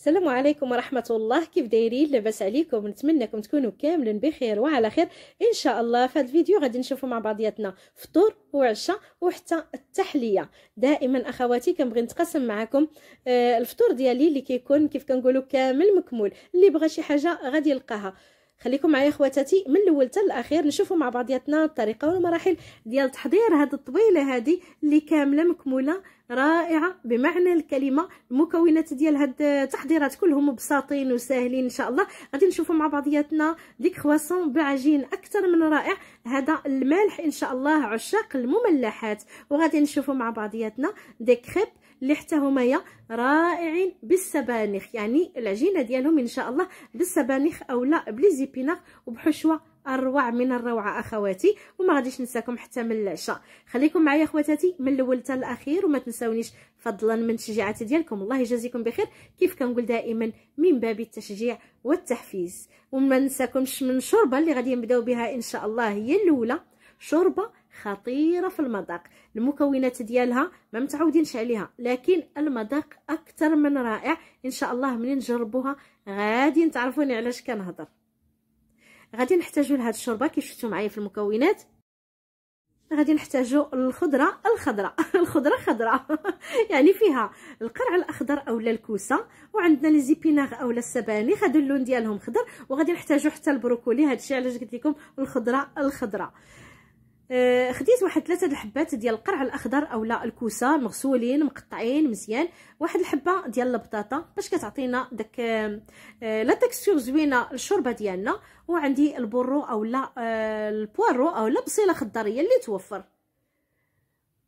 السلام عليكم ورحمة الله كيف دايرين لاباس عليكم نتمنىكم تكونوا كاملين بخير وعلى خير ان شاء الله في هذا الفيديو غادي نشوفوا مع بعضياتنا فطور وعشاء وحتى التحلية دائما اخواتي كنبغي نتقاسم معكم آه، الفطور ديالي اللي كيكون كيف كنقولوا كامل مكمول اللي بغى شي حاجة غادي يلقاها خليكم معايا خواتاتي من الاول حتى الاخير نشوفوا مع بعضياتنا الطريقه والمراحل ديال تحضير هاد الطبيله هادي اللي كامله مكموله رائعه بمعنى الكلمه المكونات ديال هاد التحضيرات كلهم بساطين وساهلين ان شاء الله غادي نشوفوا مع بعضياتنا ديك كرواسون بعجين اكثر من رائع هذا المالح ان شاء الله عشاق المملحات وغادي نشوفوا مع بعضياتنا دي كريب اللي حتى همايا رائعين بالسبانخ يعني العجينه ديالهم ان شاء الله بالسبانخ اولا بليزيبينار وبحشوه اروع من الروعه اخواتي وما غاديش ننساكم حتى من العشاء خليكم معايا اخواتاتي من الاول حتى الاخير وما تنساونيش فضلا من تشجيعات ديالكم الله يجازيكم بخير كيف كنقول دائما من باب التشجيع والتحفيز وما ننساكمش من الشوربه اللي غادي نبداو بها ان شاء الله هي الاولى شوربه خطيره في المذاق المكونات ديالها ما متعودينش عليها لكن المذاق اكثر من رائع ان شاء الله منين نجربوها غادي تعرفوني علاش كنهضر غادي نحتاجو لهاد الشوربه كيف شفتو معايا في المكونات غادي نحتاجو الخضره الخضراء الخضره خضراء يعني فيها القرع الاخضر اولا الكوسه وعندنا لي زيبيناغ اولا السبانخ هادو اللون ديالهم خضر وغادي نحتاجو حتى البروكولي هادشي علاش قلت لكم الخضره الخضراء آه، خديت واحد ثلاثه الحبات ديال القرع الاخضر اولا الكوسه مغسولين مقطعين مزيان واحد الحبه ديال البطاطا باش كتعطينا داك آه، آه، لا تكستور زوينه الشوربه ديالنا وعندي البرو اولا البوارو اولا بصيله خضريه اللي توفر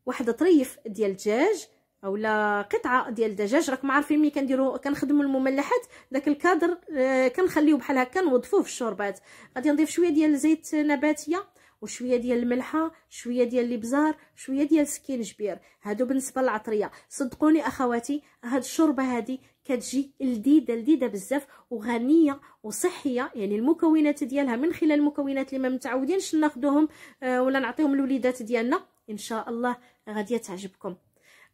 واحد طريف ديال الدجاج اولا قطعه ديال الدجاج راكم عارفين ملي كنديروا كنخدموا المملحات داك الكادر كنخليوه بحال هكا نوظفوه في الشوربات غادي نضيف شويه ديال زيت نباتيه وشويه ديال الملحه شويه ديال الابزار شويه ديال سكينجبير هادو بالنسبه للعطريه صدقوني اخواتي هاد الشوربه هادي كتجي لذيذه لذيذه بزاف وغنيه وصحيه يعني المكونات ديالها من خلال المكونات اللي ما متعودينش ناخذوهم آه، ولا نعطيهم للوليدات ديالنا ان شاء الله غادي تعجبكم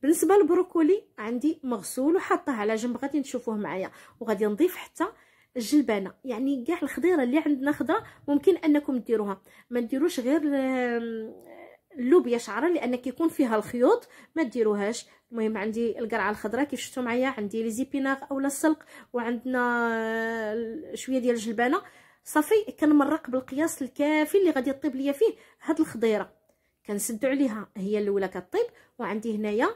بالنسبه للبروكولي عندي مغسول وحطه على جنب غادي تشوفوه معايا وغادي نضيف حتى الجلبانه يعني كاع الخضيره اللي عندنا خضره ممكن انكم ديروها ما ديروش غير اللوبيا شعره لان كيكون فيها الخيوط ما ديروهاش المهم عندي القرعه الخضراء كيف شفتوا معايا عندي لي زيبيناغ اولا السلق وعندنا شويه ديال الجلبانه صافي كنمرق بالقياس الكافي اللي غادي يطيب ليا فيه هاد الخضيره كنسدو عليها هي الاولى كطيب وعندي هنايا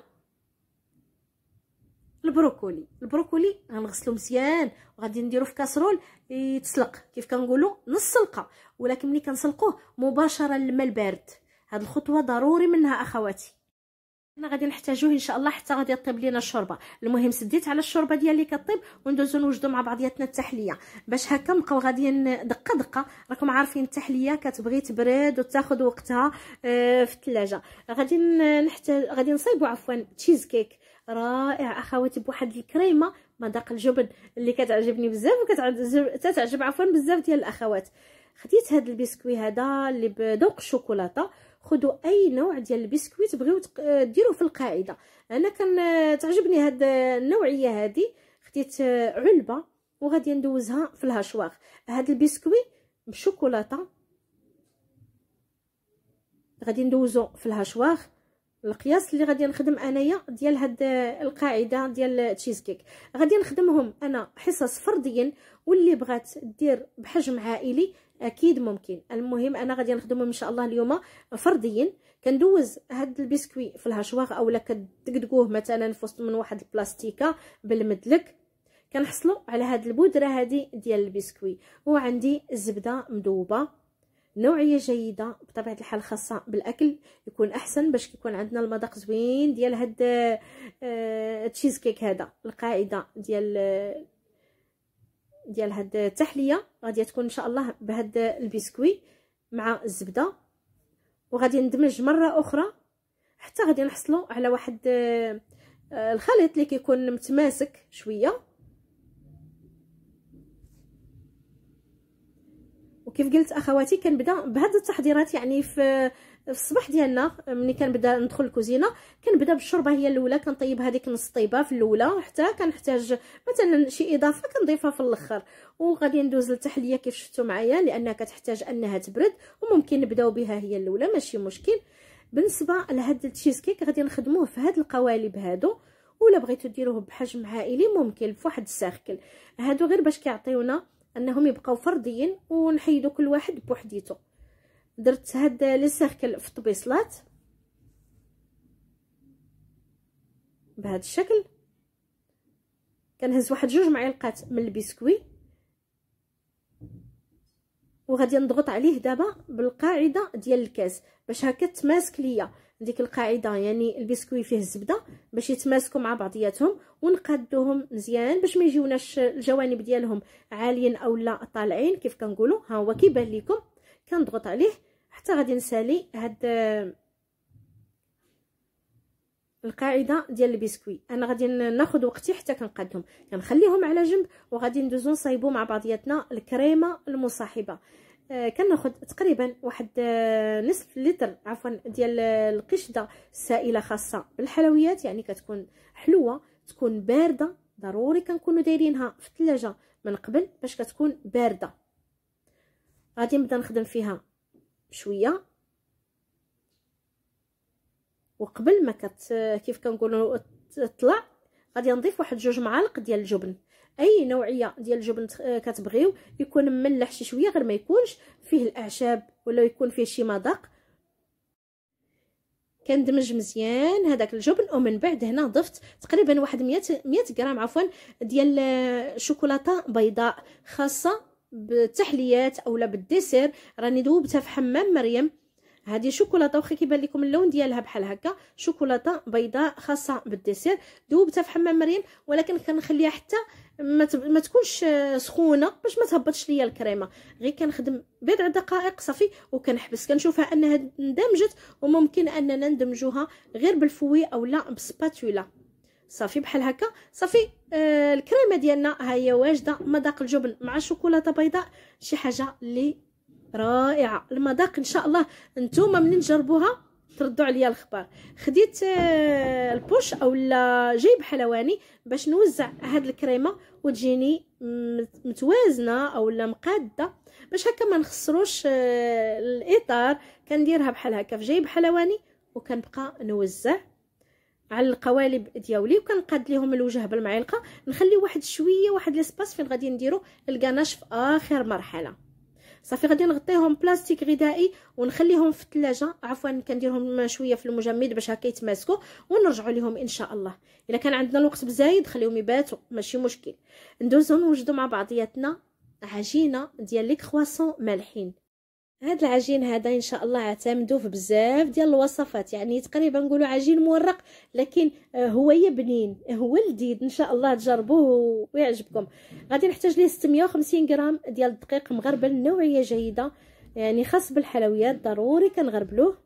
البروكولي البروكولي غنغسلو مزيان وغادي نديرو في كاسرول يتسلق كيف كنقولو نص سلقه ولكن ملي كنسلقوه مباشره الماء البارد هاد الخطوه ضروري منها اخواتي انا غادي نحتاجوه ان شاء الله حتى غادي طيب لينا الشوربه المهم سديت على الشوربه ديالي كطيب وندوزو نوجدو مع بعضياتنا التحليه باش هكا نبقاو غادي دقه دقه راكم عارفين التحليه كتبغي تبرد وتاخذ وقتها آه، في الثلاجه غادي نحتاج غادي نصايبو عفوا تشيز كيك رائع اخواتي بواحد الكريمه مذاق الجبن اللي كتعجبني بزاف وكتعجب تتعجب عفوا بزاف ديال الاخوات خديت هذا البسكوي هذا اللي بذوق الشوكولاته خذوا اي نوع ديال البسكوي تبغيو ديروه في القاعده انا كان تعجبني هاد النوعيه هذه خديت علبه وغادي ندوزها في الهشواغ هاد البسكوي بشوكولاته غادي ندوزو في الهشواغ القياس اللي غادي نخدم انايا ديال هاد القاعده ديال تشيز كيك غادي نخدمهم انا حصص فرديا واللي بغات دير بحجم عائلي اكيد ممكن المهم انا غادي نخدمهم ان شاء الله اليوم فرديا كندوز هاد البسكوي في الهشواغ اولا كدقدقوه مثلا في وسط من واحد البلاستيكه بالمدلك كنحصلوا على هاد البودره هادي ديال البسكوي وعندي الزبده مذوبه نوعيه جيده بطبيعه الحال خاصه بالاكل يكون احسن باش يكون عندنا المذاق زوين ديال هاد آه، التشيز كيك هذا القاعده ديال ديال هاد التحليه غادي تكون ان شاء الله بهاد البسكوي مع الزبده وغادي ندمج مره اخرى حتى غادي نحصلوا على واحد آه، الخليط اللي كيكون متماسك شويه وكيف قلت اخواتي كنبدا بهاد التحضيرات يعني في الصباح ديالنا ملي كنبدا ندخل الكوزينه كنبدا بالشوربه هي الاولى كنطيب هذيك نص طيبه في الاولى حتى كنحتاج مثلا شي اضافه كنضيفها في الاخر وغادي ندوز للتحليه كيف شفتوا معايا لانها كتحتاج انها تبرد وممكن نبداو بها هي الاولى ماشي مشكل بالنسبه لهاد التشيز كيك غادي نخدموه في هاد القوالب هادو ولا بغيتو ديروه بحجم عائلي ممكن واحد السيركل هادو غير باش كيعطيونا انهم يبقاو فرديين ونحيدوا كل واحد بوحديته درت هاد لي سيركل في الطبيصلات بهذا الشكل كنهز واحد جوج معلقات من البسكوي وغادي نضغط عليه دابا بالقاعده ديال الكاس باش هكا تماسك ليا ديك القاعده يعني البسكوي فيه الزبده باش يتماسكوا مع بعضياتهم ونقادوهم مزيان باش ما يجيوناش الجوانب ديالهم عاليين اولا طالعين كيف كنقولوا ها هو كيبان لكم كنضغط عليه حتى غادي نسالي هاد القاعده ديال البسكوي انا غادي ناخذ وقتي حتى كنقادهم كنخليهم على جنب وغادي ندوزو نصايبو مع بعضياتنا الكريمه المصاحبه آه، كناخذ تقريبا واحد آه، نصف لتر عفوا ديال القشده السائله خاصه بالحلويات يعني كتكون حلوه تكون بارده ضروري كنكونوا دايرينها في الثلاجه من قبل باش كتكون بارده غادي نبدا نخدم فيها شويه وقبل ما كت آه، كيف كنقولوا تطلع غادي نضيف واحد جوج معالق ديال الجبن اي نوعيه ديال الجبن آه، كتبغيو يكون مملح شي شويه غير ما يكونش فيه الاعشاب ولا يكون فيه شي مذاق كندمج مزيان هذاك الجبن ومن بعد هنا ضفت تقريبا واحد 100 100 غرام عفوا ديال آه، شوكولاته بيضاء خاصه بالتحليات اولا بالديسير راني ذوبتها في حمام مريم هذه شوكولاته واخا كيبان لكم اللون ديالها بحال هكا شوكولاته بيضاء خاصه بالديسير ذوبتها في حمام مريم ولكن كنخليها حتى ما, تب... ما تكونش سخونه باش ما تهبطش ليا الكريمه غير كنخدم بضع دقائق صافي وكنحبس كنشوفها انها اندمجت وممكن اننا ندمجوها غير بالفوي اولا بسباتولا صافي بحال هكا صافي آه الكريمه ديالنا ها هي واجده مذاق الجبن مع شوكولاته بيضاء شي حاجه اللي رائعه المذاق ان شاء الله نتوما منين تجربوها تردوا عليا الخبر خديت آه، البوش اولا جيب حلواني باش نوزع هاد الكريمه وتجيني متوازنه اولا مقاده باش هكا ما نخسروش آه، الاطار كنديرها بحال هكا في جيب حلواني وكنبقى نوزع على القوالب دياولي وكنقاد ليهم الوجه بالمعلقه نخلي واحد شويه واحد ليسباس فين غادي نديرو الكناش في اخر مرحله صافي غادي نغطيهم بلاستيك غذائي ونخليهم في التلاجة عفوا كنديرهم شويه في المجمد باش هكا يتماسكوا ونرجعوا لهم ان شاء الله الا كان عندنا الوقت بزايد خليهم يباتوا ماشي مشكل ندوزو نوجدوا مع بعضياتنا عجينه ديال لي كرواسون مالحين هاد العجين هذا ان شاء الله اعتمدوه في بزاف ديال الوصفات يعني تقريبا نقولوا عجين مورق لكن آه، هو يبنين هو لذيذ ان شاء الله تجربوه ويعجبكم غادي نحتاج ليه 650 غرام ديال الدقيق مغربل نوعيه جيده يعني خاص بالحلويات ضروري كنغربلوه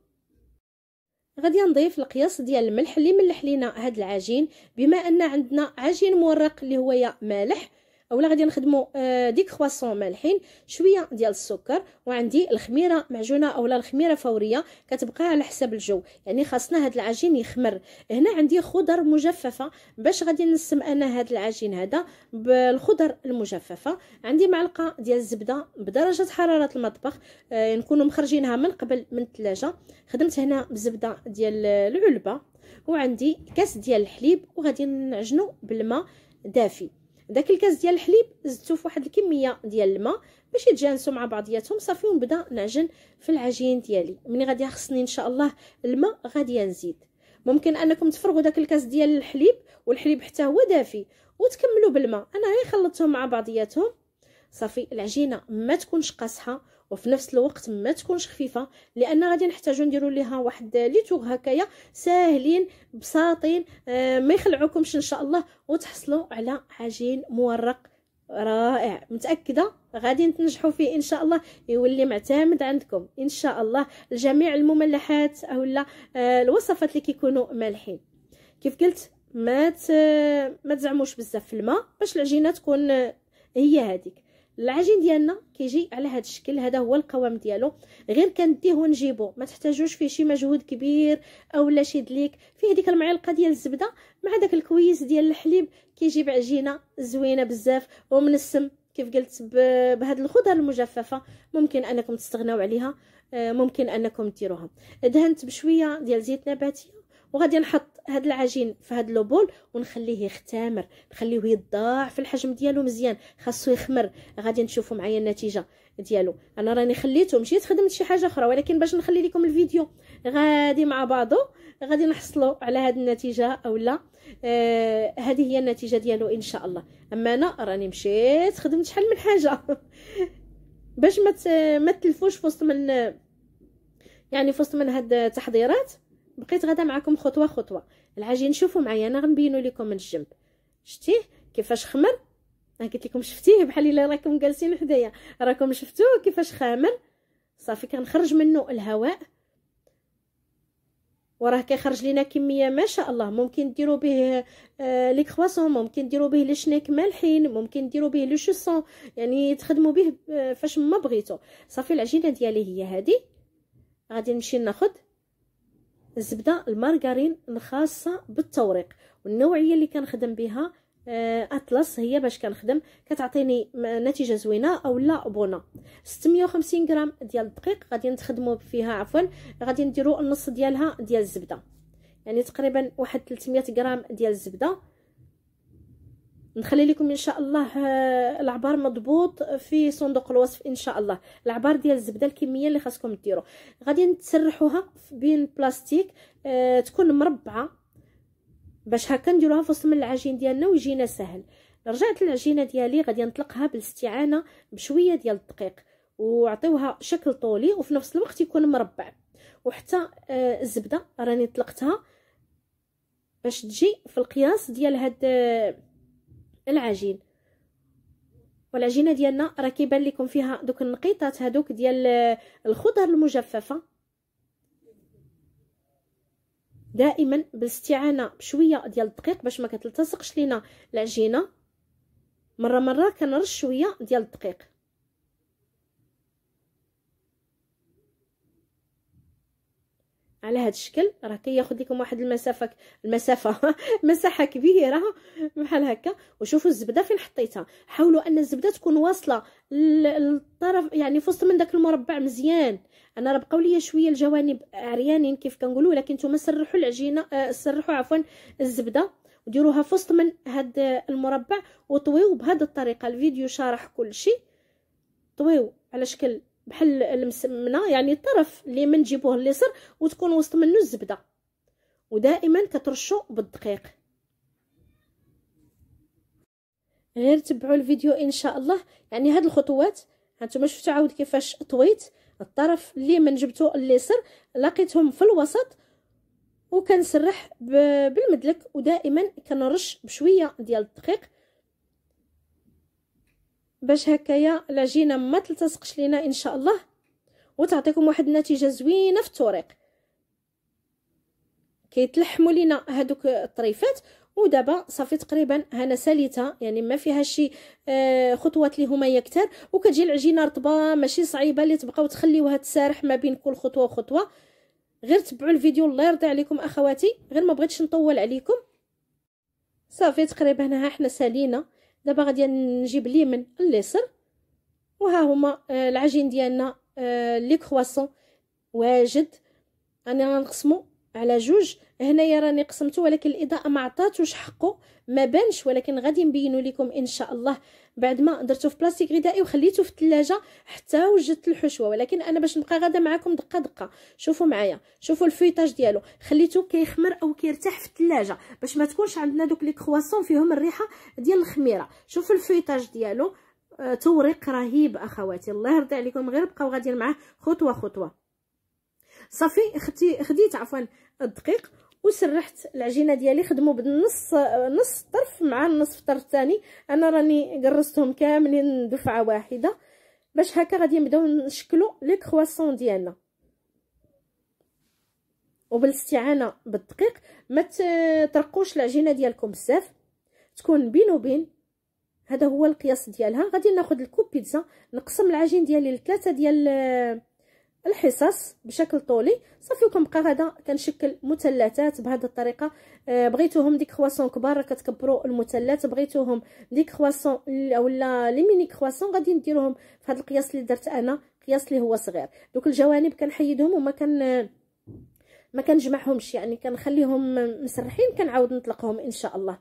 غادي نضيف القياس ديال الملح اللي ملح لينا هاد العجين بما ان عندنا عجين مورق اللي هو يا مالح اولا غادي نخدمو آه، ديك كرواسون مالحين شويه ديال السكر وعندي الخميره معجونه اولا الخميره فوريه كتبقى على حسب الجو يعني خاصنا هاد العجين يخمر هنا عندي خضر مجففه باش غادي نسم انا هاد العجين هذا بالخضر المجففه عندي معلقه ديال الزبده بدرجه حراره المطبخ آه، نكونوا مخرجينها من قبل من الثلاجه خدمت هنا بزبده ديال العلبه وعندي كاس ديال الحليب وغادي نعجنو بالماء دافي داك الكاس ديال الحليب زدتو فواحد الكميه ديال الماء باش يتجانسوا مع بعضياتهم صافي ونبدا نعجن في العجين ديالي ملي غادي خصني ان شاء الله الماء غادي نزيد ممكن انكم تفرغوا داك الكاس ديال الحليب والحليب حتى هو دافي وتكملوا بالماء انا غير خلطتهم مع بعضياتهم صافي العجينه ما تكونش قاسحه وفي نفس الوقت ما تكونش خفيفه لان غادي نحتاجو نديرو ليها واحد لي توغ هكايا ساهلين بساطين آه ما يخلعوكمش ان شاء الله وتحصلوا على عجين مورق رائع متاكده غادي تنجحوا فيه ان شاء الله يولي معتمد عندكم ان شاء الله لجميع المملحات اولا آه الوصفات اللي كيكونوا مالحين كيف قلت ما ما تزعموش بزاف في الماء باش العجينه تكون آه، هي هذيك العجين ديالنا كيجي على هذا الشكل هذا هو القوام ديالو غير كنديه ونجيبو ما تحتاجوش فيه شي مجهود كبير اولا شي دليك فيه ديك المعلقه ديال الزبده مع داك الكويس ديال الحليب كيجي بعجينه زوينه بزاف ومنسم كيف قلت بهذه الخضر المجففه ممكن انكم تستغناو عليها آه، ممكن انكم ديروها دهنت بشويه ديال زيت نباتي وغادي نحط هاد العجين في هاد لوبول ونخليه يختمر نخليه يضاعف الحجم ديالو مزيان خاصو يخمر غادي نشوفوا معايا النتيجه ديالو انا راني خليته مشيت خدمت شي حاجه اخرى ولكن باش نخلي لكم الفيديو غادي مع بعضه غادي نحصلوا على هاد النتيجه اولا آه هذه هي النتيجه ديالو ان شاء الله اما انا راني مشيت خدمت شحال من حاجه باش ما ما تلفوش في وسط من يعني في وسط من هاد التحضيرات بقيت غدا معكم خطوه خطوه العجين شوفوا معايا انا غنبينو لكم من الجنب شتيه كيفاش خمر انا قلت لكم شفتيه بحال الا راكم جالسين حدايا راكم شفتوه كيفاش خامر صافي كنخرج منه الهواء وراه كيخرج لينا كميه ما شاء الله ممكن ديروا به آه لي كرواسون ممكن ديروا به الشناك مالحين ممكن ديروا به لو شوسون يعني تخدموا به آه، فاش ما بغيتو صافي العجينه ديالي هي هذه غادي نمشي ناخذ الزبده المارغرين الخاصه بالتوريق والنوعيه اللي كنخدم بها آه، اطلس هي باش كنخدم كتعطيني نتيجه زوينه اولا بونا 650 غرام ديال الدقيق غادي نخدمو فيها عفوا غادي نديرو النص ديالها ديال الزبده يعني تقريبا واحد 300 غرام ديال الزبده نخلي لكم ان شاء الله آه، العبار مضبوط في صندوق الوصف ان شاء الله العبار ديال الزبده الكميه اللي خاصكم ديروا غادي نتسرحوها بين بلاستيك آه، تكون مربعه باش هكا نديروها في وسط من العجين ديالنا ويجينا سهل رجعت العجينه ديالي غادي نطلقها بالاستعانه بشويه ديال الدقيق وعطيوها شكل طولي وفي نفس الوقت يكون مربع وحتى آه، الزبده راني طلقتها باش تجي في القياس ديال هاد العجين والعجينه ديالنا راه كيبان لكم فيها دوك النقيطات هذوك ديال آه، الخضر المجففه دائما بالاستعانه بشويه ديال الدقيق باش ما كتلتصقش لينا العجينه مره مره كنرش شويه ديال الدقيق على هذا الشكل راه كياخذ لكم واحد المسافه المسافه مساحه كبيره بحال هكا وشوفوا الزبده فين حطيتها حاولوا ان الزبده تكون واصله للطرف يعني في وسط من داك المربع مزيان انا راه بقاو ليا شويه الجوانب عريانين كيف كنقولوا ولكن نتوما سرحوا العجينه آه سرحوا عفوا الزبده وديروها في وسط من هاد المربع وطويو بهاد الطريقه الفيديو شارح كل شيء طويو على شكل بحال المسمنه يعني الطرف اللي من جيبوه اليسر وتكون وسط منه الزبده ودائما كترشوا بالدقيق غير تبعوا الفيديو ان شاء الله يعني هاد الخطوات هانتوما شفتوا عاود كيفاش طويت الطرف اللي من جبتو اليسر لقيتهم في الوسط وكنسرح بالمدلك ودائما كنرش بشويه ديال الدقيق باش هكايا العجينه ما تلتصقش لينا ان شاء الله وتعطيكم واحد النتيجه زوينه في الطريق كيتلحموا لينا هذوك الطريفات ودابا صافي تقريبا هنا سالته يعني ما فيها شي آه، خطوات اللي هما يكثر وكتجي العجينه رطبه ماشي صعيبه اللي تبقاو تخليوها تسارح ما بين كل خطوه وخطوه غير تبعوا الفيديو الله يرضي عليكم اخواتي غير ما بغيتش نطول عليكم صافي تقريبا ها حنا سالينا دابا غادي نجيب اليمن اليسر وها هما آه، العجين ديالنا آه، لي كرواسون واجد انا غنقسمو على جوج هنايا راني قسمته ولكن الاضاءه ما عطاتوش حقه ما بانش ولكن غادي نبينو لكم ان شاء الله بعد ما درته في بلاستيك غذائي وخليته في الثلاجه حتى وجدت الحشوه ولكن انا باش نبقى غاده معكم دقه دقه شوفوا معايا شوفوا الفيتاج ديالو خليته كيخمر او كيرتاح في الثلاجه باش ما تكونش عندنا دوك لي كرواسون فيهم الريحه ديال الخميره شوفوا الفيتاج ديالو آه توريق رهيب اخواتي الله يرضي عليكم غير بقاو غاديين معاه خطوه خطوه صافي خدي خديت عفوا الدقيق وسرحت العجينه ديالي خدموا بالنص نص طرف مع النصف طرف الثاني انا راني قرصتهم كاملين دفعه واحده باش هكا غادي نبداو نشكلوا لي كرواسون ديالنا وبالاستعانه بالدقيق ما ترقوش العجينه ديالكم بزاف تكون بين وبين هذا هو القياس ديالها غادي ناخذ الكوب بيتزا نقسم العجين ديالي لثلاثه ديال الحصص بشكل طولي صافي وكنبقى غادا كنشكل مثلثات بهذه الطريقه آه بغيتوهم ديك كرواسون كبار كتكبروا المثلث بغيتوهم ديك خواسون اولا لي ميني كرواسون غادي نديروهم في هذا القياس اللي درت انا قياس اللي هو صغير دوك الجوانب كنحيدهم وما كان ما كنجمعهمش يعني كنخليهم مسرحين كنعاود نطلقهم ان شاء الله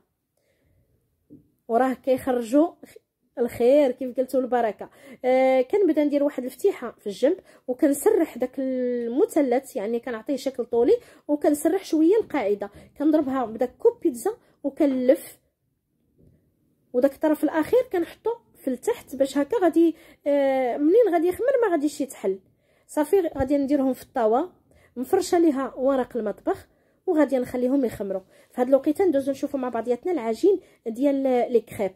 وراه كيخرجوا الخير كيف قلتوا البركه آه كنبدا ندير واحد الفتيحه في الجنب وكنسرح داك المثلث يعني كنعطيه شكل طولي وكنسرح شويه القاعده كنضربها بداك كوب بيتزا وكنلف وداك الطرف الاخير كنحطو في التحت باش هكا غادي آه منين غادي يخمر ما غاديش يتحل صافي غادي نديرهم في الطاوه مفرشه ليها ورق المطبخ وغادي نخليهم يخمروا في هاد الوقيته ندوزو نشوفوا مع بعضياتنا العجين ديال لي كريب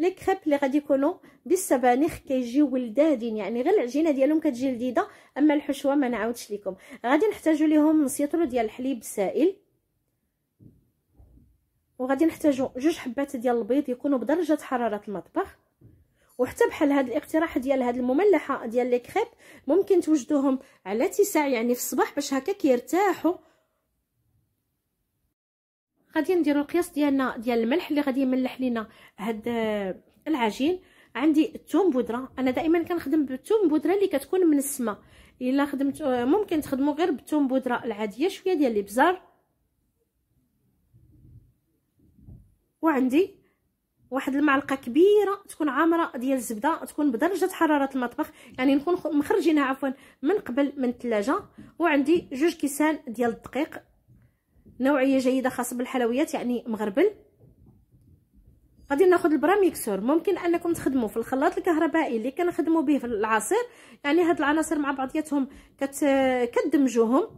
لي كريب لي غادي يكونوا بالسبانخ كيجيو ولدادين يعني غير العجينه ديالهم كتجي لذيذه اما الحشوه ما نعاودش لكم غادي نحتاجوا ليهم نص يطرو ديال الحليب السائل وغادي نحتاجوا جوج حبات ديال البيض يكونوا بدرجه حراره المطبخ وحتى بحال هذا الاقتراح ديال هذه المملحه ديال لي كريب ممكن توجدوهم على تسع يعني في الصباح باش هكا كيرتاحوا غادي نديرو القياس ديالنا ديال الملح اللي غادي يملح لينا هاد آه، العجين عندي الثوم بودره انا دائما كنخدم بالثوم بودره اللي كتكون من السماء الا خدمت آه، ممكن تخدمو غير بالثوم بودره العاديه شويه ديال الابزار وعندي واحد المعلقه كبيره تكون عامره ديال الزبده تكون بدرجه حراره المطبخ يعني نكون مخرجينها عفوا من قبل من الثلاجه وعندي جوج كيسان ديال الدقيق نوعيه جيده خاصه بالحلويات يعني مغربل غادي ناخذ البراميكسور ممكن انكم تخدموا في الخلاط الكهربائي اللي كنخدموا به في العصير يعني هاد العناصر مع بعضياتهم كت... كدمجوهم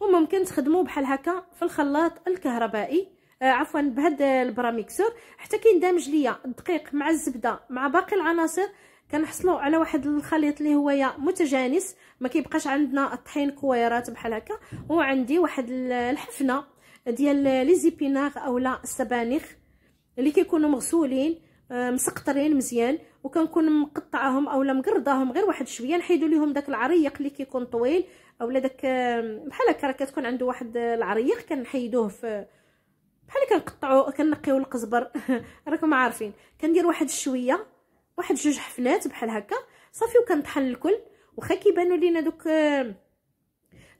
وممكن تخدموا بحال هكا في الخلاط الكهربائي آه عفوا بهاد البراميكسور حتى كيندمج ليا الدقيق مع الزبده مع باقي العناصر كنحصلوا على واحد الخليط اللي هو يا متجانس ما كيبقاش عندنا الطحين كويرات بحال هكا وعندي واحد الحفنه ديال لي زيبيناغ اولا السبانخ اللي كيكونوا مغسولين آه، مسقطرين مزيان وكنكون مقطعاهم اولا مقرضاهم غير واحد شويه نحيدوا ليهم داك العريق اللي كيكون طويل اولا داك آه، بحال هكا راه كتكون عنده واحد العريق كنحيدوه في بحال كنقطعوا كنقيو القزبر راكم عارفين كندير واحد شويه واحد جوج حفلات بحال هكا صافي وكنطحن الكل واخا كيبانوا لينا دوك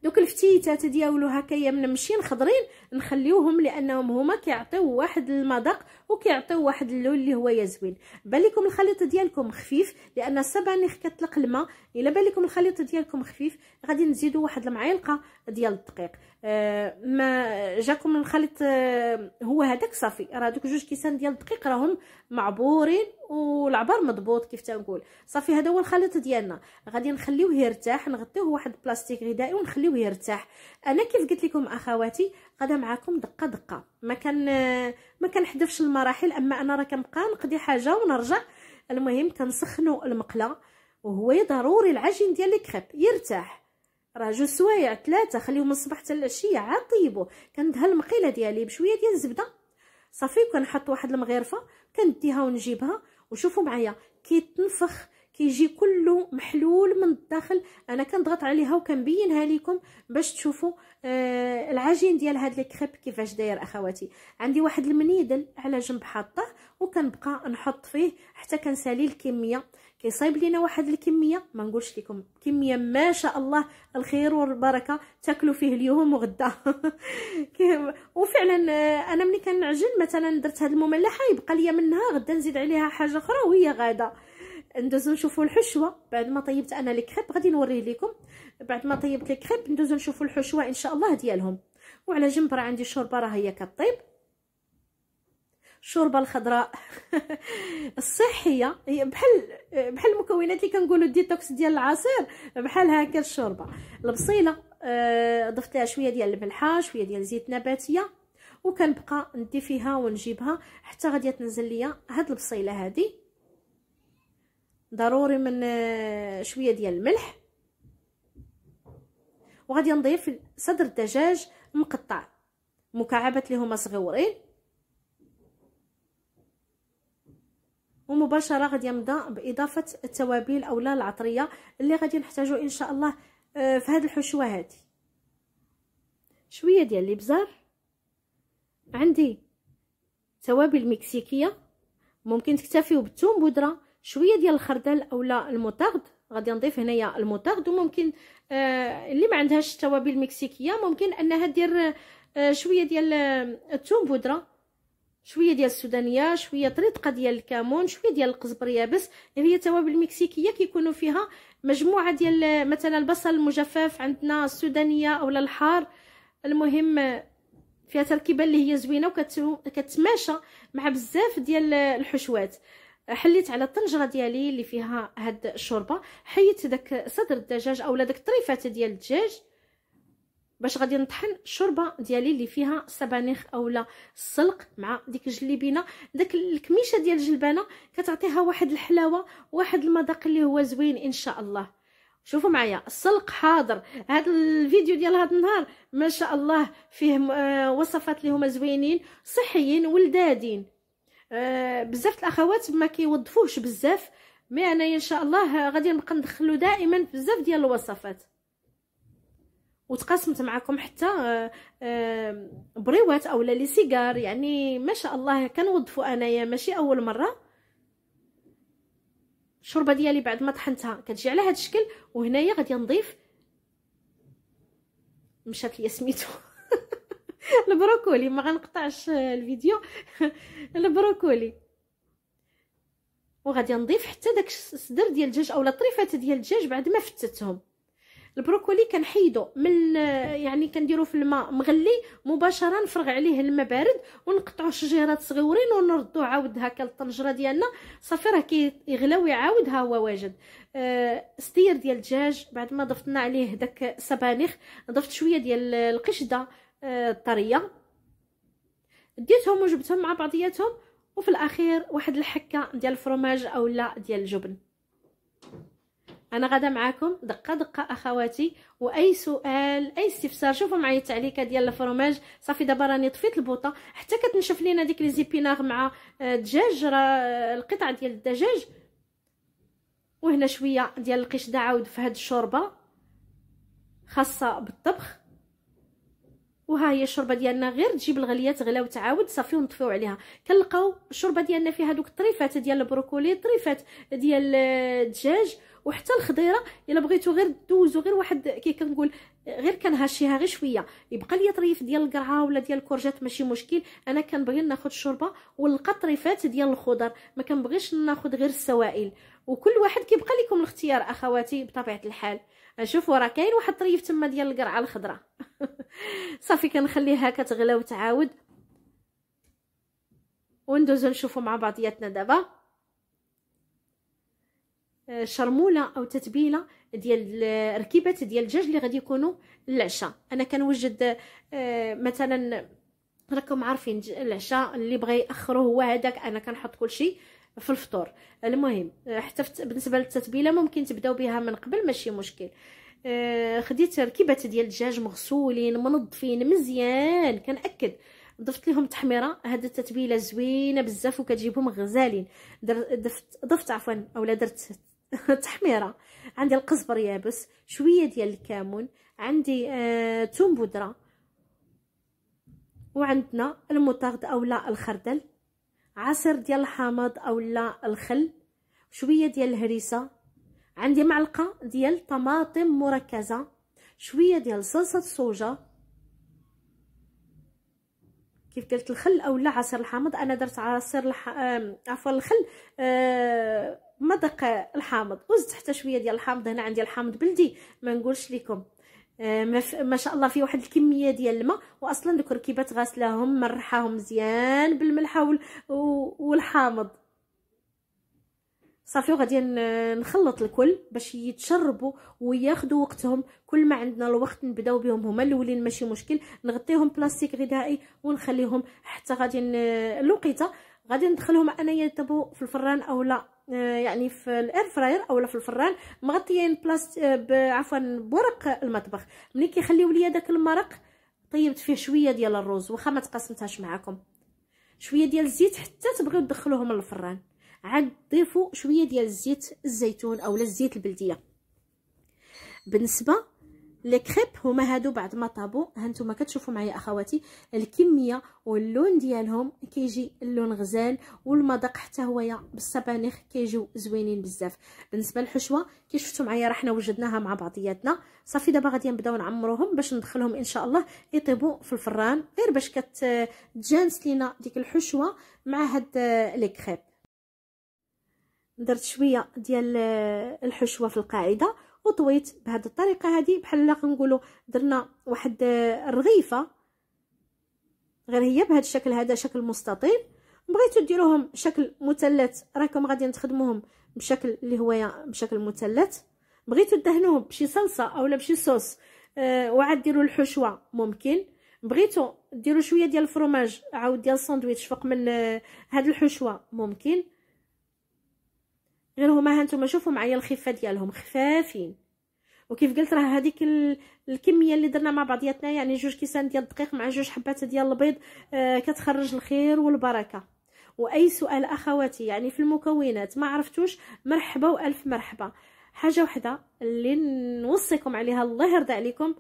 دوك الفتيتات ديالو هكايا منمشين خضرين نخليوهم لانهم هما كيعطيو واحد المذاق وكيعطيو واحد اللون اللي هو زوين باليكم الخليط ديالكم خفيف لان السبانخ كتطلق الماء الا باليكم الخليط ديالكم خفيف غادي نزيدوا واحد المعلقه ديال الدقيق آه، ما جاكم الخليط آه، هو هذاك صافي راه دوك جوج كيسان ديال الدقيق راهم معبورين والعبر مضبوط كيف تنقول صافي هذا هو الخليط ديالنا غادي نخليوه يرتاح نغطيوه واحد البلاستيك غذائي ونخليوه يرتاح انا كيف قلت لكم اخواتي غادا معاكم دقه دقه ما كان آه، ما كنحذفش المراحل اما انا راه كنبقى نقضي حاجه ونرجع المهم كنسخنوا المقله وهو ضروري العجين ديال الكريب يرتاح راه جوج سوايع ثلاثه خليهم من الصباح حتى العشيه عاد طيبوه كندهن المقيله ديالي بشويه ديال الزبده صافي وكنحط واحد المغرفه كنديها ونجيبها وشوفوا معايا كيتنفخ كيجي كله محلول من الداخل انا كنضغط عليها وكنبينها لكم باش تشوفوا آه العجين ديال هاد لي كريب كيفاش داير اخواتي عندي واحد المنيدل على جنب حاطه وكنبقى نحط فيه حتى كنسالي الكميه كيصايب لينا واحد الكميه ما نقولش لكم كميه ما شاء الله الخير والبركه تاكلوا فيه اليوم وغدا وفعلا آه، انا ملي كنعجن مثلا درت هاد المملحه يبقى لي منها غدا نزيد عليها حاجه اخرى وهي غاده ندوزو نشوفوا الحشوه بعد ما طيبت انا الكريب غادي نوريه لكم بعد ما طيبت الكريب ندوزو نشوفوا الحشوه ان شاء الله ديالهم وعلى جنب راه عندي الشوربه راه هي كطيب الشوربه الخضراء الصحيه هي بحال بحال المكونات اللي كنقولوا الديتوكس ديال العصير بحال هكا الشوربه البصيله آه، ضفت لها شويه ديال الملحه شويه ديال زيت نباتيه وكنبقى ندي فيها ونجيبها حتى غادي تنزل ليا هاد البصيله هادي ضروري من آه، شويه ديال الملح وغادي نضيف صدر الدجاج مقطع مكعبات اللي هما صغيورين ومباشره غادي نبدا باضافه التوابل اولا العطريه اللي غادي نحتاجو ان شاء الله آه، في هذه الحشوه هذه شويه ديال الابزار عندي توابل مكسيكيه ممكن تكتفيو بالثوم بودره شويه ديال الخردل اولا المطرد غادي نضيف هنايا المطرد وممكن آه اللي ما عندهاش التوابل المكسيكيه ممكن انها دير آه شويه ديال آه، الثوم بودره شويه ديال السودانيه شويه طريطقه ديال الكمون شويه ديال القزبر يابس يعني هي توابل مكسيكيه كيكونوا فيها مجموعه ديال مثلا البصل المجفف عندنا السودانيه اولا الحار المهم فيها تركيبه اللي هي زوينه وكتماشى مع بزاف ديال الحشوات حليت على الطنجره ديالي اللي فيها هاد الشوربه حيت داك صدر الدجاج اولا داك الطريفات ديال الدجاج باش غادي نطحن الشوربه ديالي اللي فيها السبانخ اولا السلق مع ديك الجليبينه داك الكميشه ديال الجلبانه كتعطيها واحد الحلاوه واحد المذاق اللي هو زوين ان شاء الله شوفوا معايا السلق حاضر هذا الفيديو ديال هذا النهار ما شاء الله فيه آه، وصفات اللي هما زوينين صحيين ولدادين آه، بزاف الاخوات ما كيوظفوهش بزاف مي انا ان شاء الله غادي نبقى ندخلو دائما بزاف ديال الوصفات وتقاسمت معكم حتى آه، آه، بريوات اولا لي سيجار يعني ما شاء الله كنوظفو انايا ماشي اول مره الشوربه ديالي بعد ما طحنتها كتجي على هذا الشكل وهنايا غادي نضيف مشات ليا سميتو البروكولي ما غنقطعش الفيديو البروكولي وغادي نضيف حتى داك الصدر ديال الدجاج اولا طريفات ديال الدجاج بعد ما فتتهم البروكولي كنحيدو من يعني كنديرو في الماء مغلي مباشره نفرغ عليه الماء بارد ونقطعو شجيرات صغيورين ونردو عاود هكا للطنجره ديالنا صافي راه كيغلى ويعاود ها هو واجد آه ستير ديال الدجاج بعد ما ضفتنا عليه داك سبانخ ضفت شويه ديال القشده آه الطريه ديتهم وجبتهم مع بعضياتهم وفي الاخير واحد الحكه ديال الفرماج اولا ديال الجبن انا غدا معاكم دقه دقه اخواتي واي سؤال اي استفسار شوفوا معايا التعليقه ديال الفرماج صافي دابا راني طفيت البوطه حتى كتنشف لينا ديك لي زيبيناغ مع آه، دجاج راه القطع ديال الدجاج وهنا شويه ديال القشده عاود في هاد الشوربه خاصه بالطبخ وها هي الشوربه ديالنا غير تجيب الغليه غلا وتعاود صافي ونطفيو عليها كنلقاو الشوربه ديالنا فيها دوك الطريفات ديال البروكولي الطريفات ديال آه، الدجاج وحتى الخضيره الا بغيتو غير دوزو غير واحد كي كنقول غير كنهشيها غير شويه يبقى ليا طريف ديال القرعه ولا ديال الكورجات ماشي مشكل انا كنبغي ناخذ الشوربه ونلقى الطريفات ديال الخضر ما كنبغيش ناخذ غير السوائل وكل واحد كيبقى لكم الاختيار اخواتي بطبيعه الحال شوفوا راه كاين واحد الطريف تما ديال القرعه الخضراء صافي كنخليها كتغلى وتعاود وندوزو نشوفو مع بعضياتنا دابا آه، شرموله او تتبيله ديال الركيبات ديال الدجاج اللي غادي يكونوا للعشاء انا كنوجد آه، مثلا راكم عارفين العشاء اللي بغى ياخره هو هذاك انا كنحط كلشي في الفطور المهم آه، حتى بالنسبه للتتبيله ممكن تبداو بها من قبل ماشي مشكل آه، خديت ركيبات ديال الدجاج مغسولين منظفين مزيان كنأكد ضفت لهم تحميره هاد التتبيله زوينه بزاف وكتجيبهم غزالين ضفت ضفت عفوا اولا درت تحميره عندي القزبر يابس شويه ديال الكمون عندي آه توم بودره وعندنا المطارد اولا الخردل عصير ديال الحامض اولا الخل شويه ديال الهريسه عندي معلقه ديال طماطم مركزه شويه ديال صلصه الصوجه كيف قلت الخل اولا عصير الحامض انا درت عصير الح... عفوا الخل آه... مذاق الحامض وزدت حتى شويه ديال الحامض هنا عندي الحامض بلدي ما نقولش لكم آه، ما شاء الله فيه واحد الكميه ديال الماء واصلا دوك الركيبات غاسلاهم مرحاهم مزيان بالملحه والحامض صافي وغادي نخلط الكل باش يتشربوا وياخذوا وقتهم كل ما عندنا الوقت نبداو بهم هما الاولين ماشي مشكل نغطيهم بلاستيك غذائي ونخليهم حتى غادي الوقيته غادي ندخلهم انايا دابا في الفران اولا آه، يعني في الاير فراير اولا في الفران مغطيين بلاست آه، عفوا بورق المطبخ ملي كيخليو ليا داك المرق طيبت فيه شويه ديال الرز واخا ما تقاسمتهاش معكم شويه ديال الزيت حتى تبغيو تدخلوهم للفران الفران عاد ضيفوا شويه ديال الزيت الزيتون اولا الزيت البلديه بالنسبه لي كريب هما هادو بعد ما طابو هانتوما كتشوفوا معايا اخواتي الكميه واللون ديالهم كيجي اللون غزال والمذاق حتى هويا بالصبانخ كيجيو زوينين بزاف بالنسبه للحشوه كي شفتوا معايا راه حنا وجدناها مع بعضياتنا صافي دابا غادي نبداو نعمروهم باش ندخلهم ان شاء الله يطيبوا في الفران غير باش كتجانس لينا ديك الحشوه مع هاد لي كريب درت شويه ديال الحشوه في القاعده وطويت بهذه الطريقه هذه بحال كنقولوا درنا واحد الرغيفه آه، غير هي بهذا الشكل هذا شكل مستطيل بغيتو ديروهم شكل مثلث راكم غادي تخدموهم بشكل اللي هو بشكل مثلث بغيتو تدهنوهم بشي صلصه اولا بشي صوص أه وعاد ديروا الحشوه ممكن بغيتو ديروا شويه ديال الفرماج عاود ديال الساندويتش فوق من آه، هاد الحشوه ممكن غير هما هانتوما شوفوا معايا الخفه ديالهم خفافين وكيف قلت راه هذيك الكميه اللي درنا مع بعضياتنا يعني جوج كيسان ديال الدقيق مع جوج حبات ديال البيض آه، كتخرج الخير والبركه واي سؤال اخواتي يعني في المكونات ما عرفتوش مرحبا والف مرحبا حاجه وحده اللي نوصيكم عليها الله يرضى عليكم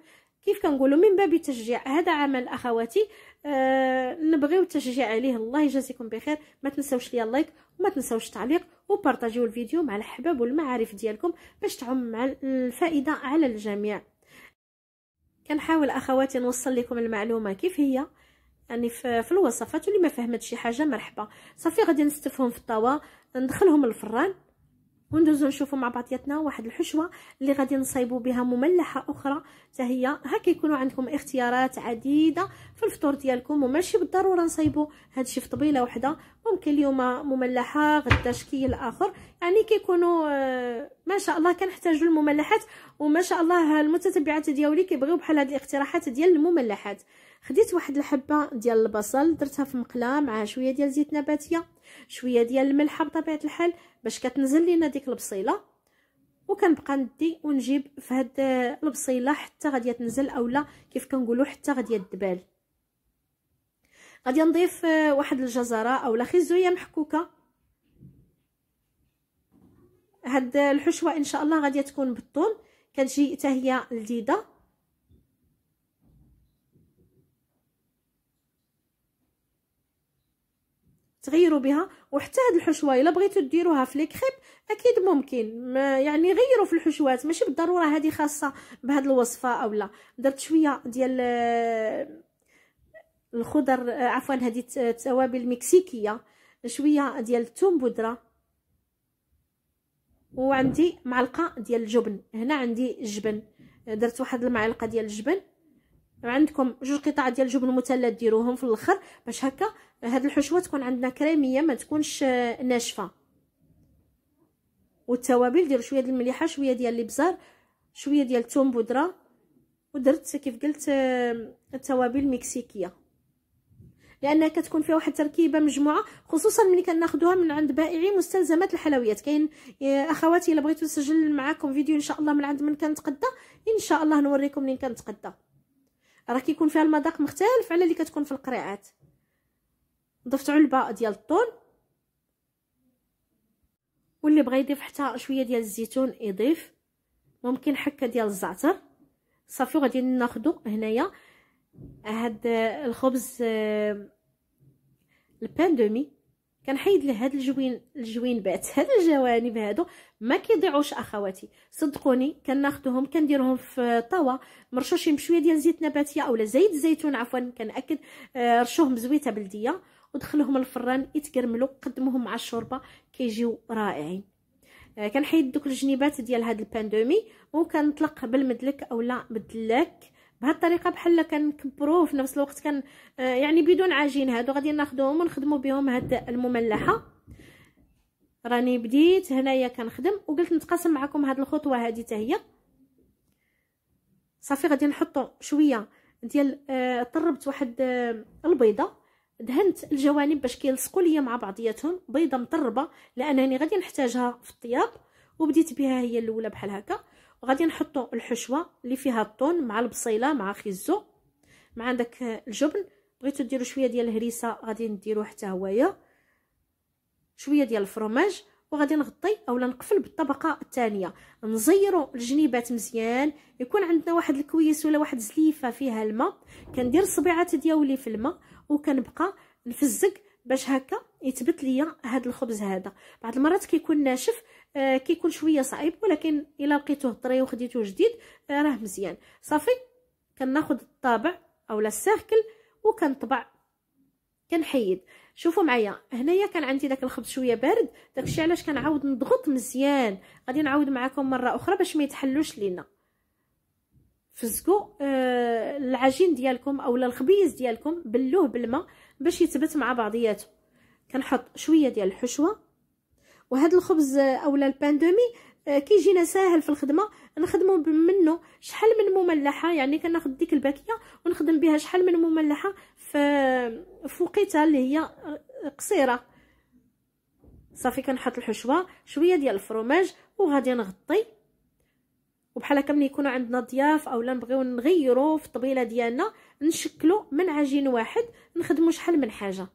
كيف كنقولوا من باب التشجيع هذا عمل اخواتي آه نبغيو التشجيع عليه الله يجازيكم بخير ما تنساوش ليا اللايك وما تنساوش التعليق وبارطاجيو الفيديو مع الأحباب والمعارف ديالكم باش تعم مع الفائدة على الجميع كنحاول أخواتي نوصل لكم المعلومة كيف هي يعني في الوصفات واللي ما فهمت شي حاجه مرحبا صافي غادي نستفهم في الطاوه ندخلهم الفران وندوزو نشوفو مع بعضياتنا واحد الحشوه اللي غادي نصايبو بها مملحه اخرى حتى هي هكا يكونوا عندكم اختيارات عديده في الفطور ديالكم وماشي بالضروره نصايبو هادشي في طبيله وحده ممكن اليوم مملحه غدا شكيل الاخر يعني كيكونوا آه، ما شاء الله كنحتاجوا المملحات وما شاء الله المتتبعات ديالي كيبغيو بحال هاد الاقتراحات ديال المملحات خديت واحد الحبه ديال البصل درتها في مقله مع شويه ديال زيت نباتيه شويه ديال الملح بطبيعه الحال باش كتنزل لينا ديك البصيله وكنبقى ندي ونجيب في هاد البصيله حتى غادي تنزل اولا كيف كنقولوا حتى غادي تدبال غادي نضيف آه، واحد الجزره اولا خزويه محكوكه هاد الحشوه ان شاء الله غادي تكون بالطول كتجي حتى هي لذيذه تغيروا بها وحتى هاد الحشوه الا بغيتو ديروها في لي كريب اكيد ممكن ما يعني غيروا في الحشوات ماشي بالضروره هذه خاصه بهاد الوصفه او لا درت شويه ديال آه، الخضر آه، عفوا هذه التوابل المكسيكيه شويه ديال الثوم بودره وعندي معلقه ديال الجبن هنا عندي الجبن درت واحد المعلقه ديال الجبن عندكم جوج قطع ديال الجبن المثلث ديروهم في الاخر باش هكا هاد الحشوه تكون عندنا كريميه ما تكونش آه، ناشفه والتوابل دير شويه ديال المليحه شويه ديال الابزار شويه ديال الثوم بودره ودرت كيف قلت آه، التوابل المكسيكيه لانها كتكون فيها واحد التركيبه مجموعه خصوصا ملي كناخذوها من عند بائعي مستلزمات الحلويات كاين آه، اخواتي الا بغيتو نسجل معاكم فيديو ان شاء الله من عند من كنتقدى ان شاء الله نوريكم منين كنتقدى راه كيكون فيها المذاق مختلف على اللي كتكون في القريعات ضفت علبه ديال الطون واللي بغى يضيف حتى شويه ديال الزيتون يضيف ممكن حكه ديال الزعتر صافي وغادي ناخدو هنايا هاد آه، الخبز آه، البان دومي كنحيد له هاد الجوين الجوينبات هاد الجوانب هادو ما كيضيعوش اخواتي صدقوني كناخذهم كنديرهم في طاوه مرشوشين بشويه ديال زيت نباتيه اولا زيت الزيتون عفوا كناكد آه، رشوهم بزويته بلديه ودخلهم الفران يتكرملوا قدموهم مع الشوربه كيجيو رائعين آه كنحيد دوك الجنيبات ديال هاد الباندومي وكنطلق بالمدلك اولا بالدلاك بهاد الطريقه بحال كنكبروه في نفس الوقت كان آه يعني بدون عجين هادو غادي ناخذهم ونخدموا بهم هاد المملحه راني بديت هنايا كنخدم وقلت نتقاسم معكم هاد الخطوه هادي حتى هي صافي غادي نحطو شويه ديال آه طربت واحد آه البيضه دهنت الجوانب باش كيلصقوا ليا مع بعضياتهم بيضه مطربه لانني غادي نحتاجها في الطياب وبديت بها هي الاولى بحال هكا وغادي نحطوا الحشوه اللي فيها الطون مع البصيله مع خيزو مع داك الجبن بغيتو ديروا شويه ديال الهريسه غادي نديرو حتى هوايا شويه ديال الفرماج وغادي نغطي اولا نقفل بالطبقه الثانيه نزيرو الجنيبات مزيان يكون عندنا واحد الكويس ولا واحد زليفه فيها الماء كندير صبيعات ديالي في الماء وكنبقى نفزق باش هكا يثبت ليا هذا الخبز هذا بعض المرات كيكون ناشف آه كيكون شويه صعيب ولكن الا لقيتوه طري وخديتوه جديد آه، راه مزيان صافي كناخذ الطابع اولا السيركل وكنطبع كنحيد شوفوا معايا هنايا كان عندي داك الخبز شويه بارد داكشي علاش كنعاود نضغط مزيان غادي نعاود معكم مره اخرى باش ما يتحلوش لينا فزقوا آه، العجين ديالكم اولا الخبيز ديالكم بلوه بالماء باش يثبت مع بعضياته كنحط شويه ديال الحشوه وهذا الخبز آه، اولا البان دومي آه، كيجينا ساهل في الخدمه نخدمو منه شحال من مملحه يعني كناخذ ديك الباكيه ونخدم بها شحال من مملحه في فوقيتها اللي هي قصيره صافي كنحط الحشوه شويه ديال الفرماج وغادي نغطي وبحال هكا ملي يكونوا عندنا ضياف اولا نبغيو نغيروا في الطبيله ديالنا نشكلو من عجين واحد نخدمو شحال من حاجه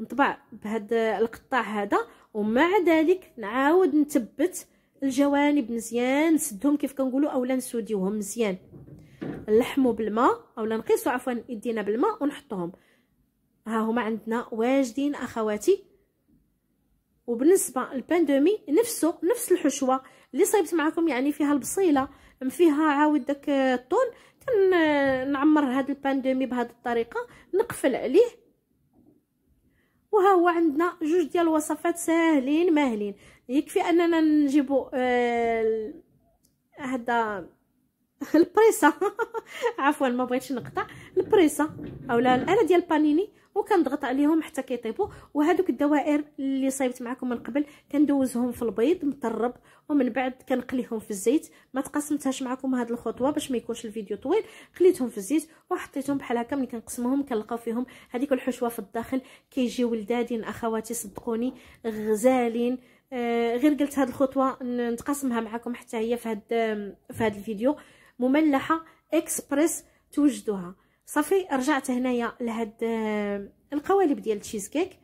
نطبع بهاد القطاع هذا ومع ذلك نعاود نثبت الجوانب مزيان نسدهم كيف كنقولوا اولا نسوديوهم مزيان نلحمو بالماء اولا نقيسو عفوا ايدينا بالماء ونحطوهم ها هما عندنا واجدين اخواتي وبالنسبه للباندومي دومي نفسه نفس الحشوه اللي صيبت معكم يعني فيها البصيله فيها عاود داك الطول آه، كنعمر آه، البان دومي بهاد الطريقه نقفل عليه وها هو عندنا جوج ديال الوصفات ساهلين ماهلين يكفي اننا نجيبو آه هذا البريسه عفوا ما بغيتش نقطع البريسه اولا الاله ديال البانيني وكنضغط عليهم حتى كيطيبوا وهذوك الدوائر اللي صايبت معكم من قبل كندوزهم في البيض مطرب ومن بعد كنقليهم في الزيت ما تقسمتهاش معكم هذه الخطوه باش ما يكونش الفيديو طويل قليتهم في الزيت وحطيتهم بحال هكا ملي كنقسمهم كنلقاو فيهم هذيك الحشوه في الداخل كيجيو ولدادين اخواتي صدقوني غزالين آه غير قلت هذه الخطوه نتقاسمها معكم حتى هي في هذا في هذا الفيديو مملحه اكسبريس توجدوها صافي رجعت هنايا لهاد آه، القوالب ديال التشيز كيك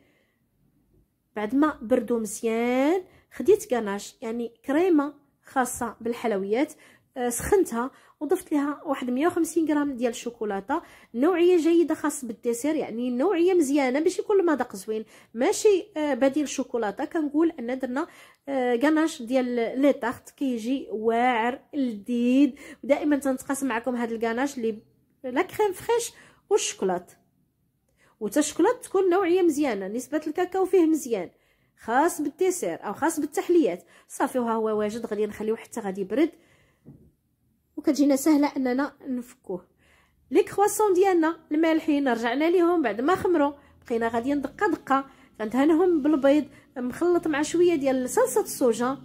بعد ما بردو مزيان خديت كاناش يعني كريمه خاصه بالحلويات آه، سخنتها وضفت لها واحد 150 غرام ديال الشوكولاته نوعيه جيده خاص بالديسير يعني نوعيه مزيانه باش يكون المذاق زوين ماشي آه، بديل الشوكولاته كنقول ان درنا غاناش ديال لي كيجي واعر لذيذ ودائما تنتقاسم معكم هذا الغاناش اللي لا كريم فريش والشوكولات وتا الشوكولات تكون نوعيه مزيانه نسبه الكاكاو فيه مزيان خاص بالديسير او خاص بالتحليات صافي وها هو واجد غادي نخليوه حتى غادي يبرد وكتجينا سهله اننا نفكوه لي كرواسون ديالنا المالحين رجعنا ليهم بعد ما خمروا بقينا غادي ندقه دقه غندهنهم بالبيض مخلط مع شويه ديال صلصه الصوجه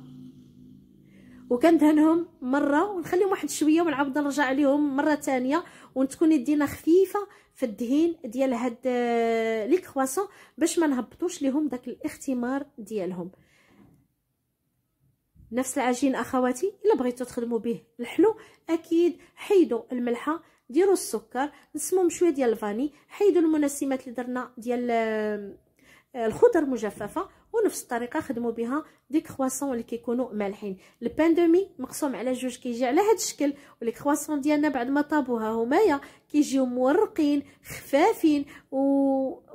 وكندهنهم مره ونخليهم واحد شويه ونعاود نرجع عليهم مره ثانيه وتكون يدينا خفيفه في الدهين ديال هاد آه، لي كرواسون باش ما نهبطوش ليهم داك الاختمار ديالهم نفس العجين اخواتي الا بغيتو تخدموا به الحلو اكيد حيدوا الملحه ديروا السكر نسمو شويه ديال الفاني حيدوا المنسمات اللي درنا ديال آه، الخضر مجففه ونفس الطريقه خدموا بها ديك كرواسون اللي كيكونوا مالحين البان دومي مقسوم على جوج كيجي على هذا الشكل ولي كرواسون ديالنا بعد ما طابوها همايا كيجيو مورقين خفافين و...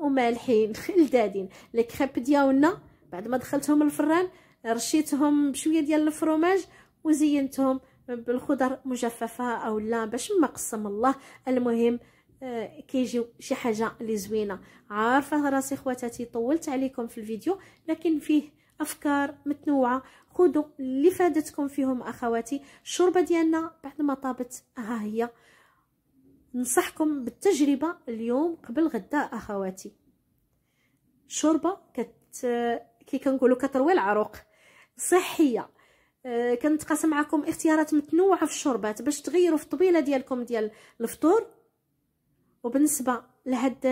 ومالحين لذادين لي كريب ديالنا بعد ما دخلتهم الفران رشيتهم بشويه ديال الفروماج وزينتهم بالخضر مجففه اولا باش ما قسم الله المهم آه، كيجيو شي حاجه اللي زوينه عارفه راسي خواتاتي طولت عليكم في الفيديو لكن فيه افكار متنوعه خذوا اللي فادتكم فيهم اخواتي الشوربه ديالنا بعد ما طابت ها هي ننصحكم بالتجربه اليوم قبل غدا اخواتي الشوربه كت كي كنقولوا كتروي العروق صحيه آه، كنتقاسم معكم اختيارات متنوعه في الشوربات باش تغيروا في الطبيله ديالكم ديال الفطور وبالنسبه لهاد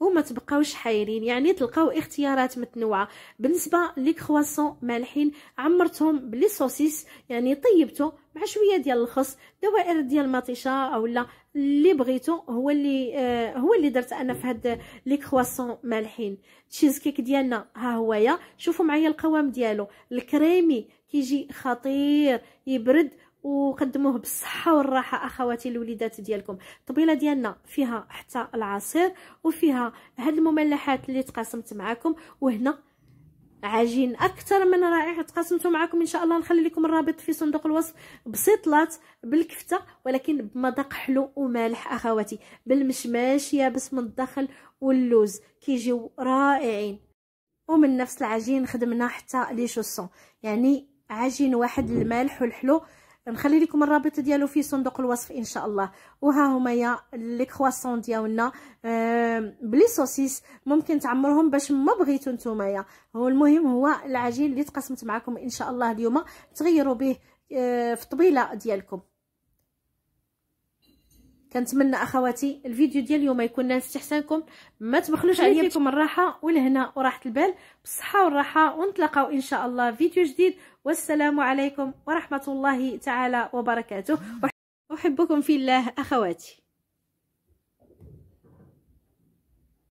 وما تبقاوش حايرين يعني تلقاو اختيارات متنوعه بالنسبه لي كرواسون مالحين عمرتهم بلي سوسيس يعني طيبته مع شويه ديال الخس دوائر ديال مطيشه اولا اللي بغيتو هو اللي آه هو اللي درت انا في هاد لي كرواسون مالحين تشيز كيك ديالنا ها هويا شوفوا معايا القوام ديالو الكريمي كيجي خطير يبرد وقدموه بالصحه والراحه اخواتي الوليدات ديالكم الطبيله ديالنا فيها حتى العصير وفيها هاد المملحات اللي تقاسمت معكم وهنا عجين اكثر من رائع تقاسمته معكم ان شاء الله نخلي لكم الرابط في صندوق الوصف بسيطلات بالكفته ولكن بمذاق حلو ومالح اخواتي بالمشماش يابس من الداخل واللوز كيجيو رائعين ومن نفس العجين خدمنا حتى لي شوسون يعني عجين واحد المالح والحلو نخلي لكم الرابط ديالو في صندوق الوصف ان شاء الله وها هما لي كرواسون ديالنا بلي سوسيس ممكن تعمرهم باش ما بغيتو نتوما هو المهم هو العجين اللي تقسمت معكم ان شاء الله اليوم تغيروا به آه، في الطبيله ديالكم كنتمنى اخواتي الفيديو ديال اليوم يكون نال استحسانكم ما تبخلوش عليا فيكم الراحه والهنا وراحه البال بالصحه والراحه ونتلاقاو ان شاء الله فيديو جديد والسلام عليكم ورحمة الله تعالى وبركاته أحبكم في الله أخواتي